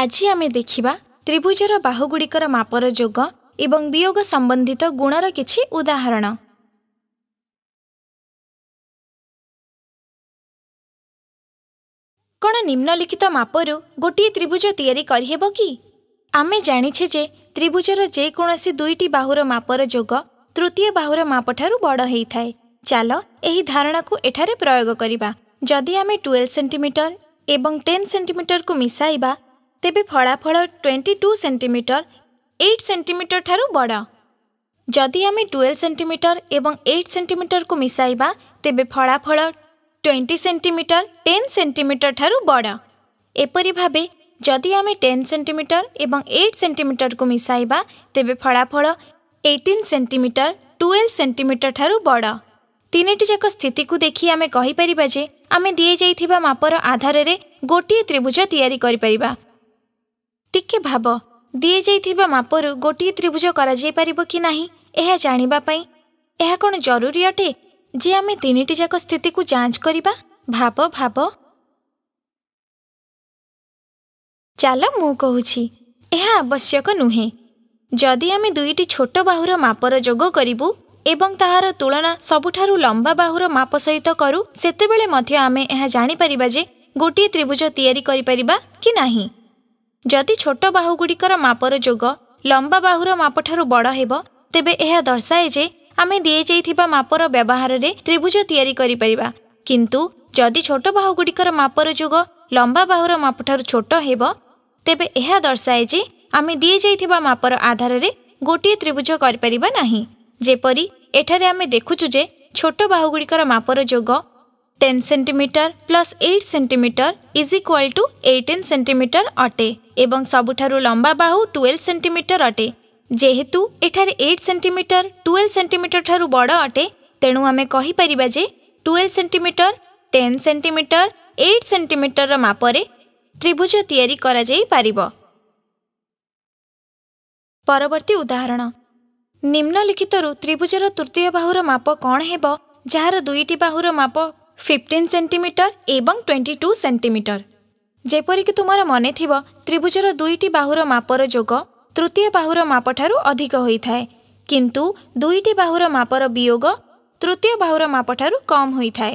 ଆଜି ଆମେ ଦେଖିବା ତ୍ରିଭୁଜର ବାହୁଗୁଡ଼ିକର ମାପର ଯୋଗ ଏବଂ ବିୟୋଗ ସମ୍ବନ୍ଧିତ ଗୁଣର କିଛି ଉଦାହରଣ କ'ଣ ନିମ୍ନଲିଖିତ ମାପରୁ ଗୋଟିଏ ତ୍ରିଭୁଜ ତିଆରି କରିହେବ କି ଆମେ ଜାଣିଛେ ଯେ ତ୍ରିଭୁଜର ଯେକୌଣସି ଦୁଇଟି ବାହୁର ମାପର ଯୋଗ ତୃତୀୟ ବାହୁର ମାପଠାରୁ ବଡ଼ ହୋଇଥାଏ ଚାଲ ଏହି ଧାରଣାକୁ ଏଠାରେ ପ୍ରୟୋଗ କରିବା ଯଦି ଆମେ ଟୁଏଲ୍ଭ ସେଣ୍ଟିମିଟର ଏବଂ ଟେନ୍ ସେଣ୍ଟିମିଟରକୁ ମିଶାଇବା ତେବେ ଫଳାଫଳ twenty two centimetre eight centimetre ଠାରୁ ବଡ଼ ଯଦି ଆମେ ଟୁଏଲ୍ଭ ସେଣ୍ଟିମିଟର ଏବଂ ଏଇଟ୍ ସେଣ୍ଟିମିଟରକୁ ମିଶାଇବା ତେବେ ଫଳାଫଳ ଟ୍ୱେଣ୍ଟି ସେଣ୍ଟିମିଟର ଟେନ୍ ସେଣ୍ଟିମିଟର ଠାରୁ ବଡ଼ ଏପରି ଭାବେ ଯଦି ଆମେ ଟେନ୍ ସେଣ୍ଟିମିଟର ଏବଂ ଏଇଟ୍ ସେଣ୍ଟିମିଟରକୁ ମିଶାଇବା ତେବେ ଫଳାଫଳ ଏଇଟିନ୍ ସେଣ୍ଟିମିଟର ଟୁଏଲ୍ଭ ସେଣ୍ଟିମିଟର ଠାରୁ ବଡ଼ ଯାକ ସ୍ଥିତିକୁ ଦେଖି ଆମେ କହିପାରିବା ଯେ ଆମେ ଦିଆଯାଇଥିବା ମାପର ଆଧାରରେ ଗୋଟିଏ ତ୍ରିଭୁଜ ତିଆରି କରିପାରିବା ଟିକେ ଭାବ ଦିଆଯାଇଥିବା ମାପରୁ ଗୋଟିଏ ତ୍ରିଭୁଜ କରାଯାଇପାରିବ କି ନାହିଁ ଏହା ଜାଣିବା ପାଇଁ ଏହା କ'ଣ ଜରୁରୀ ଅଟେ ଯେ ଆମେ ତିନିଟି ଯାକ ସ୍ଥିତିକୁ ଯାଞ୍ଚ କରିବା ଭାବ ଭାବ ଚାଲ ମୁଁ କହୁଛି ଏହା ଆବଶ୍ୟକ ନୁହେଁ ଯଦି ଆମେ ଦୁଇଟି ଛୋଟ ବାହୁର ମାପର ଯୋଗ କରିବୁ ଏବଂ ତାହାର ତୁଳନା ସବୁଠାରୁ ଲମ୍ବା ବାହୁର ମାପ ସହିତ କରୁ ସେତେବେଳେ ମଧ୍ୟ ଆମେ ଏହା ଜାଣିପାରିବା ଯେ ଗୋଟିଏ ତ୍ରିଭୁଜ ତିଆରି କରିପାରିବା କି ନାହିଁ ଯଦି ଛୋଟ ବାହୁଗୁଡ଼ିକର ମାପର ଯୋଗ ଲମ୍ବା ବାହୁର ମାପଠାରୁ ବଡ଼ ହେବ ତେବେ ଏହା ଦର୍ଶାଏ ଯେ ଆମେ ଦିଆଯାଇଥିବା ମାପର ବ୍ୟବହାରରେ ତ୍ରିଭୁଜ ତିଆରି କରିପାରିବା କିନ୍ତୁ ଯଦି ଛୋଟ ବାହୁଗୁଡ଼ିକର ମାପର ଯୋଗ ଲମ୍ବା ବାହୁର ମାପଠାରୁ ଛୋଟ ହେବ ତେବେ ଏହା ଦର୍ଶାଏ ଯେ ଆମେ ଦିଆଯାଇଥିବା ମାପର ଆଧାରରେ ଗୋଟିଏ ତ୍ରିଭୁଜ କରିପାରିବା ନାହିଁ ଯେପରି ଏଠାରେ ଆମେ ଦେଖୁଛୁ ଯେ ଛୋଟ ବାହୁଗୁଡ଼ିକର ମାପର ଯୋଗ ten centimetre plus eight centimetre is equal to eighteen centimetre ଅଟେ ଏବଂ ସବୁଠାରୁ ଲମ୍ବା ବାହୁ ଟୁଏଲ୍ଭ ସେଣ୍ଟିମିଟର ଅଟେ ଯେହେତୁ ଏଠାରେ ଏଇଟ୍ ସେଣ୍ଟିମିଟର ଟୁଏଲ୍ଭ ସେଣ୍ଟିମିଟର ଠାରୁ ବଡ଼ ଅଟେ ତେଣୁ ଆମେ କହିପାରିବା ଯେ twelve centimetre ten centimetre eight ସେଣ୍ଟିମିଟରର ମାପରେ ତ୍ରିଭୁଜ ତିଆରି କରାଯାଇପାରିବ ପରବର୍ତ୍ତୀ ଉଦାହରଣ ନିମ୍ନଲିଖିତରୁ ତ୍ରିଭୁଜର ତୃତୀୟ ବାହୁର ମାପ କ'ଣ ହେବ ଯାହାର ଦୁଇଟି ବାହୁର ମାପ ଫିଫ୍ଟିନ୍ ସେଣ୍ଟିମିଟର ଏବଂ ଟ୍ୱେଣ୍ଟି ଟୁ ସେଣ୍ଟିମିଟର ଯେପରିକି ତୁମର ମନେଥିବ ତ୍ରିଭୁଜର ଦୁଇଟି ବାହୁର ମାପର ଯୋଗ ତୃତୀୟ ବାହୁର ମାପଠାରୁ ଅଧିକ ହୋଇଥାଏ କିନ୍ତୁ ଦୁଇଟି ବାହୁର ମାପର ବିୟୋଗ ତୃତୀୟ ବାହୁର ମାପଠାରୁ କମ୍ ହୋଇଥାଏ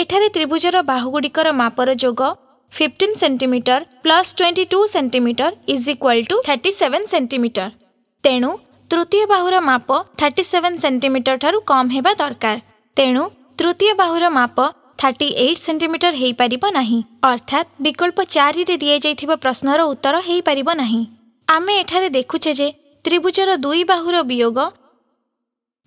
ଏଠାରେ ତ୍ରିଭୁଜର ବାହୁଗୁଡ଼ିକର ମାପର ଯୋଗ fifteen centimetre plus twenty two centimetre is equal to thirty seven centimetre ତେଣୁ ତୃତୀୟ ବାହୁର ମାପ ଥାର୍ଟି ସେଭେନ୍ ସେଣ୍ଟିମିଟର ଠାରୁ କମ୍ ହେବା ଦରକାର ତେଣୁ ତୃତୀୟ ବାହୁର ମାପ थर्टी एट सेन्टीमिटर हो पार ना अर्थात विकल्प चारि दी जा प्रश्नर उत्तर हो पार ना आम एठार देखुचे त्रिभुजर दुई बाहूर वियोग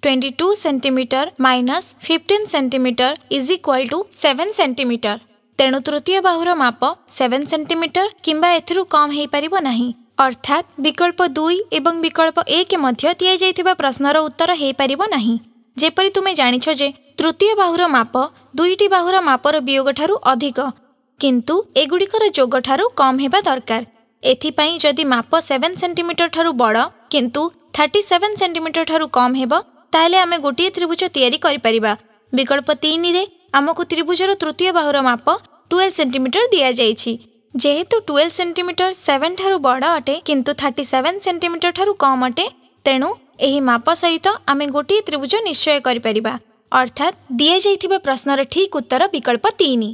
twenty two centimetre minus fifteen centimetre is equal to seven centimetre तेणु तृतीय बाहूर माप सेवेन सेमिटर किंवा एथर कम हो पार ना अर्थात विकल्प दुई एवं विकल्प एक दि जा प्रश्नर उत्तर हो पार ना ଯେପରି ତୁମେ ଜାଣିଛ ଯେ ତୃତୀୟ ବାହୁର ମାପ ଦୁଇଟି ବାହୁର ମାପର ବିୟୋଗଠାରୁ ଅଧିକ କିନ୍ତୁ ଏଗୁଡ଼ିକର ଯୋଗଠାରୁ କମ୍ ହେବା ଦରକାର ଏଥିପାଇଁ ଯଦି ମାପ ସେଭେନ୍ ସେଣ୍ଟିମିଟରଠାରୁ ବଡ଼ କିନ୍ତୁ ଥାର୍ଟି ସେଭେନ୍ ସେଣ୍ଟିମିଟରଠାରୁ କମ୍ ହେବ ତାହେଲେ ଆମେ ଗୋଟିଏ ତ୍ରିଭୁଜ ତିଆରି କରିପାରିବା ବିକଳ୍ପ ତିନିରେ ଆମକୁ ତ୍ରିଭୁଜର ତୃତୀୟ ବାହୁର ମାପ ଟୁଏଲ୍ଭ ସେଣ୍ଟିମିଟର ଦିଆଯାଇଛି ଯେହେତୁ ଟୁଏଲ୍ଭ ସେଣ୍ଟିମିଟର ସେଭେନ୍ ଠାରୁ ବଡ଼ ଅଟେ କିନ୍ତୁ ଥାର୍ଟି ସେଭେନ୍ ସେଣ୍ଟିମିଟର ଠାରୁ କମ୍ ଅଟେ ତେଣୁ ଏହି ମାପ ସହିତ ଆମେ ଗୋଟିଏ ତ୍ରିଭୁଜ ନିଶ୍ଚୟ କରିପାରିବା ଅର୍ଥାତ୍ ଦିଆଯାଇଥିବା ପ୍ରଶ୍ନର ଠିକ୍ ଉତ୍ତର ବିକଳ୍ପ ତିନି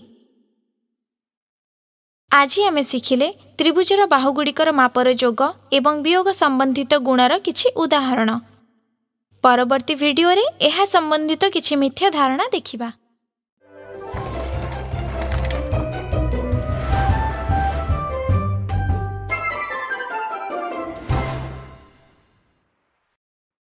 ଆଜି ଆମେ ଶିଖିଲେ ତ୍ରିଭୁଜର ବାହୁଗୁଡ଼ିକର ମାପର ଯୋଗ ଏବଂ ବିୟୋଗ ସମ୍ବନ୍ଧିତ ଗୁଣର କିଛି ଉଦାହରଣ ପରବର୍ତ୍ତୀ ଭିଡ଼ିଓରେ ଏହା ସମ୍ବନ୍ଧିତ କିଛି ମିଥ୍ୟା ଧାରଣା ଦେଖିବା